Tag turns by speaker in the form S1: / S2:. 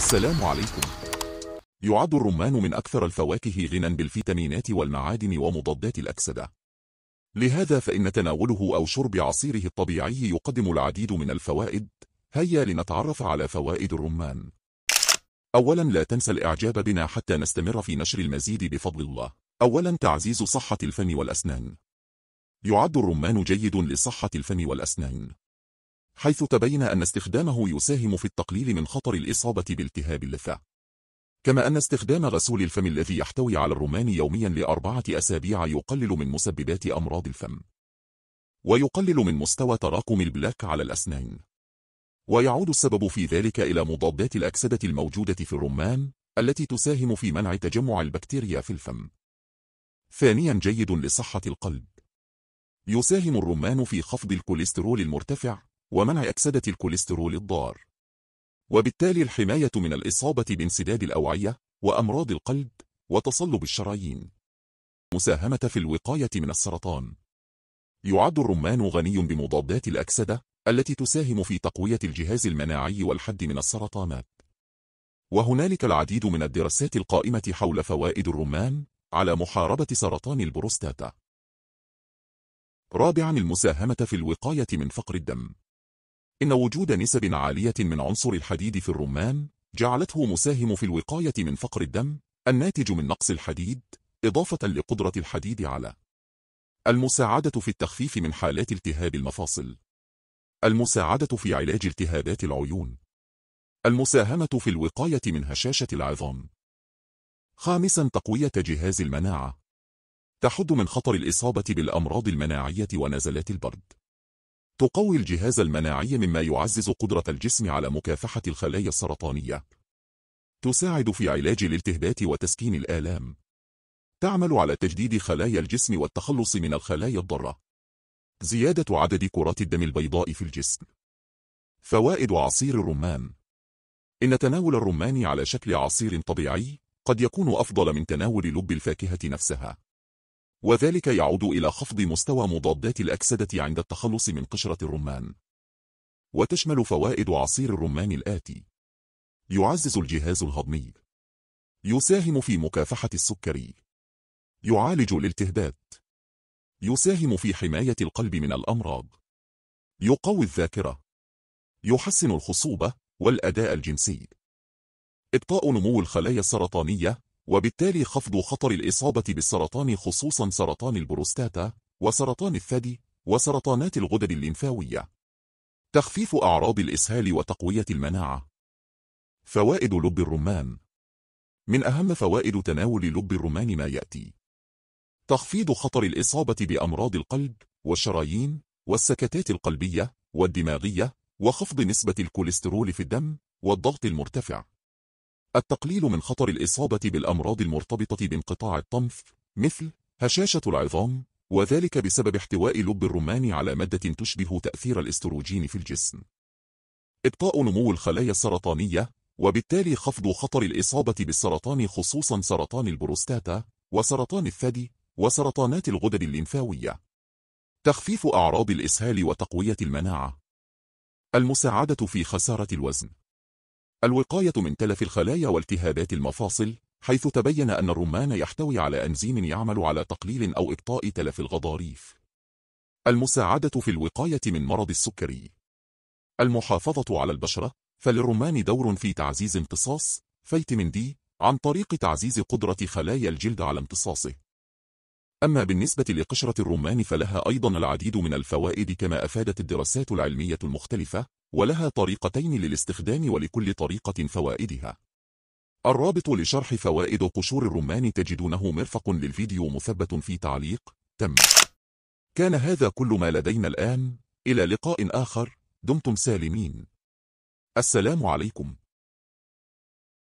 S1: السلام عليكم يعد الرمان من أكثر الفواكه غنى بالفيتامينات والمعادن ومضادات الأكسدة لهذا فإن تناوله أو شرب عصيره الطبيعي يقدم العديد من الفوائد هيا لنتعرف على فوائد الرمان أولا لا تنسى الإعجاب بنا حتى نستمر في نشر المزيد بفضل الله أولا تعزيز صحة الفم والأسنان يعد الرمان جيد لصحة الفم والأسنان حيث تبين أن استخدامه يساهم في التقليل من خطر الإصابة بالتهاب اللثة كما أن استخدام غسول الفم الذي يحتوي على الرمان يوميا لأربعة أسابيع يقلل من مسببات أمراض الفم ويقلل من مستوى تراكم البلاك على الأسنان ويعود السبب في ذلك إلى مضادات الأكسدة الموجودة في الرمان التي تساهم في منع تجمع البكتيريا في الفم ثانيا جيد لصحة القلب يساهم الرمان في خفض الكوليسترول المرتفع ومنع أكسدة الكوليسترول الضار وبالتالي الحماية من الإصابة بانسداد الأوعية وأمراض القلب وتصلب الشرايين مساهمة في الوقاية من السرطان يعد الرمان غني بمضادات الأكسدة التي تساهم في تقوية الجهاز المناعي والحد من السرطانات وهنالك العديد من الدراسات القائمة حول فوائد الرمان على محاربة سرطان البروستاتا رابعا المساهمة في الوقاية من فقر الدم إن وجود نسب عالية من عنصر الحديد في الرمان جعلته مساهم في الوقاية من فقر الدم الناتج من نقص الحديد إضافة لقدرة الحديد على المساعدة في التخفيف من حالات التهاب المفاصل المساعدة في علاج التهابات العيون المساهمة في الوقاية من هشاشة العظام خامسا تقوية جهاز المناعة تحد من خطر الإصابة بالأمراض المناعية ونزلات البرد تقوي الجهاز المناعي مما يعزز قدرة الجسم على مكافحة الخلايا السرطانية تساعد في علاج الالتهابات وتسكين الآلام تعمل على تجديد خلايا الجسم والتخلص من الخلايا الضارة زيادة عدد كرات الدم البيضاء في الجسم فوائد عصير الرمان إن تناول الرمان على شكل عصير طبيعي قد يكون أفضل من تناول لب الفاكهة نفسها وذلك يعود إلى خفض مستوى مضادات الأكسدة عند التخلص من قشرة الرمان وتشمل فوائد عصير الرمان الآتي يعزز الجهاز الهضمي يساهم في مكافحة السكري يعالج الالتهابات يساهم في حماية القلب من الأمراض يقوي الذاكرة يحسن الخصوبة والأداء الجنسي إبطاء نمو الخلايا السرطانية وبالتالي خفض خطر الإصابة بالسرطان خصوصا سرطان البروستاتا وسرطان الثدي وسرطانات الغدد الليمفاوية تخفيف أعراض الإسهال وتقوية المناعة فوائد لب الرمان من أهم فوائد تناول لب الرمان ما يأتي تخفيض خطر الإصابة بأمراض القلب والشرايين والسكتات القلبية والدماغية وخفض نسبة الكوليسترول في الدم والضغط المرتفع التقليل من خطر الإصابة بالأمراض المرتبطة بانقطاع الطنف مثل هشاشة العظام وذلك بسبب احتواء لب الرمان على مادة تشبه تأثير الاستروجين في الجسم ابطاء نمو الخلايا السرطانية وبالتالي خفض خطر الإصابة بالسرطان خصوصا سرطان البروستاتا وسرطان الثدي وسرطانات الغدد الليمفاوية تخفيف أعراض الإسهال وتقوية المناعة المساعدة في خسارة الوزن الوقاية من تلف الخلايا والتهابات المفاصل حيث تبين أن الرمان يحتوي على أنزيم يعمل على تقليل أو إبطاء تلف الغضاريف المساعدة في الوقاية من مرض السكري المحافظة على البشرة فللرمان دور في تعزيز امتصاص فيتامين دي عن طريق تعزيز قدرة خلايا الجلد على امتصاصه أما بالنسبة لقشرة الرمان فلها أيضا العديد من الفوائد كما أفادت الدراسات العلمية المختلفة ولها طريقتين للاستخدام ولكل طريقة فوائدها الرابط لشرح فوائد قشور الرمان تجدونه مرفق للفيديو مثبت في تعليق تم كان هذا كل ما لدينا الآن إلى لقاء آخر دمتم سالمين السلام عليكم